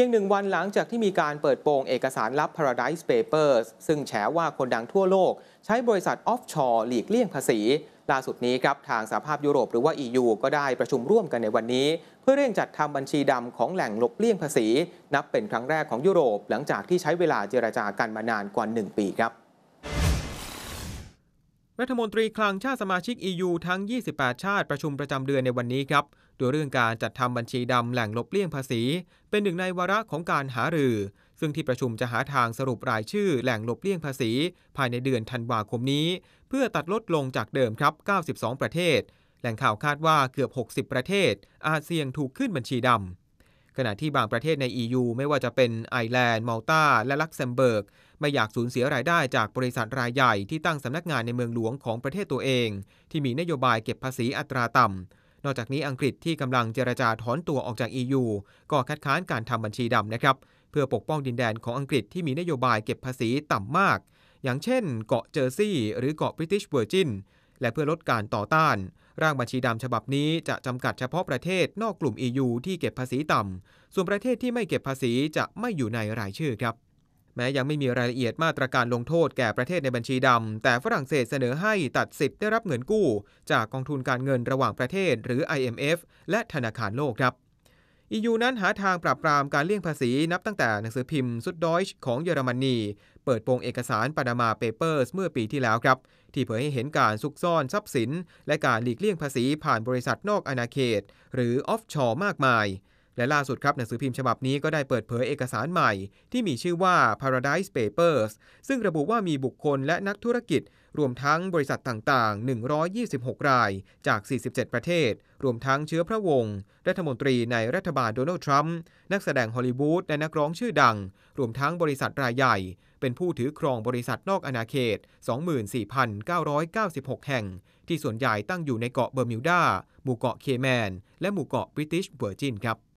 พียงหนึ่งวันหลังจากที่มีการเปิดโปงเอกสารลับ Paradise Papers ซึ่งแฉว่าคนดังทั่วโลกใช้บริษัทออฟชอร์หลีกเลี่ยงภาษี ล่าสุดนี้ครับ ทางสาภาพยุโรปหรือว่า EU ก็ได้ประชุมร่วมกันในวันนี้ เพื่อเร่งจัดทำบัญชีดำของแหล่งหลบเลี่ยงภาษี นับเป็นครั้งแรกของยุโรป หลังจากที่ใช้เวลาเจรจากันมานานกว่า1ปีครับรัฐมนตรีคลังชาติสมาชิก EU ทั้ง 28 ชาติประชุมประจำเดือนในวันนี้ครับโดยเรื่องการจัดทำบัญชีดำแหล่งลบเลี่ยงภาษี เป็นหนึ่งในวาระของการหารือ ซึ่งที่ประชุมจะหาทางสรุปรายชื่อแหล่งลบเลี่ยงภาษี ภายในเดือนธันวาคมนี้ เพื่อตัดลดลงจากเดิมครับ 92 ประเทศ แหล่งข่าวคาดว่าเกือบ 60 ประเทศ อาจเสี่ยงถูกขึ้นบัญชีดำขณะที่บางประเทศใน EU ไม่ว่าจะเป็นไอร์แลนด์มาลตา และลักเซมเบิร์ก ไม่อยากสูญเสียรายได้จากบริษัทรายใหญ่ที่ตั้งสำนักงานในเมืองหลวงของประเทศตัวเอง ที่มีนโยบายเก็บภาษีอัตราต่ำ นอกจากนี้อังกฤษที่กำลังเจรจาถอนตัวออกจาก EU ก็คัดค้านการทำบัญชีดำนะครับเพื่อปกป้องดินแดนของอังกฤษที่มีนโยบายเก็บภาษีต่ำมาก อย่างเช่น เกาะเจอร์ซีย์หรือเกาะบริติชเวอร์จินและเพื่อลดการต่อต้านร่างบัญชีดำฉบับนี้จะจำกัดเฉพาะประเทศนอกกลุ่ม EU ที่เก็บภาษีต่ำ ส่วนประเทศที่ไม่เก็บภาษีจะไม่อยู่ในรายชื่อครับ แม้ยังไม่มีรายละเอียดมาตรการลงโทษแก่ประเทศในบัญชีดำ แต่ฝรั่งเศสเสนอให้ตัดสิทธิ์ได้รับเงินกู้จากกองทุนการเงินระหว่างประเทศหรือ IMF และธนาคารโลกครับ EU นั้นหาทางปราบปรามการเลี่ยงภาษีนับตั้งแต่หนังสือพิมพ์ซุดดอยช์ของเยอรมนีเปิดโปงเอกสารปานามาเปเปอร์สเมื่อปีที่แล้วครับ ที่เผยให้เห็นการซุกซ่อนทรัพย์สิน และการหลีกเลี่ยงภาษีผ่านบริษัทนอกอาณาเขต หรือออฟชอร์มากมายและล่าสุดครับ หนังสือพิมพ์ฉบับนี้ก็ได้เปิดเผยเอกสารใหม่ ที่มีชื่อว่า Paradise Papers ซึ่งระบุว่ามีบุคคลและนักธุรกิจ รวมทั้งบริษัทต่างๆ 126 รายจาก 47 ประเทศ รวมทั้งเชื้อพระวงศ์รัฐมนตรีในรัฐบาลโดนัลด์ทรัมป์นักแสดงฮอลลีวูดและนักร้องชื่อดังรวมทั้งบริษัทรายใหญ่ เป็นผู้ถือครองบริษัทนอกอาณาเขต 24,996 แห่ง ที่ส่วนใหญ่ตั้งอยู่ในเกาะเบอร์มิวดาหมู่เกาะเคแมน และหมู่เกาะบริติชเวอร์จินครับ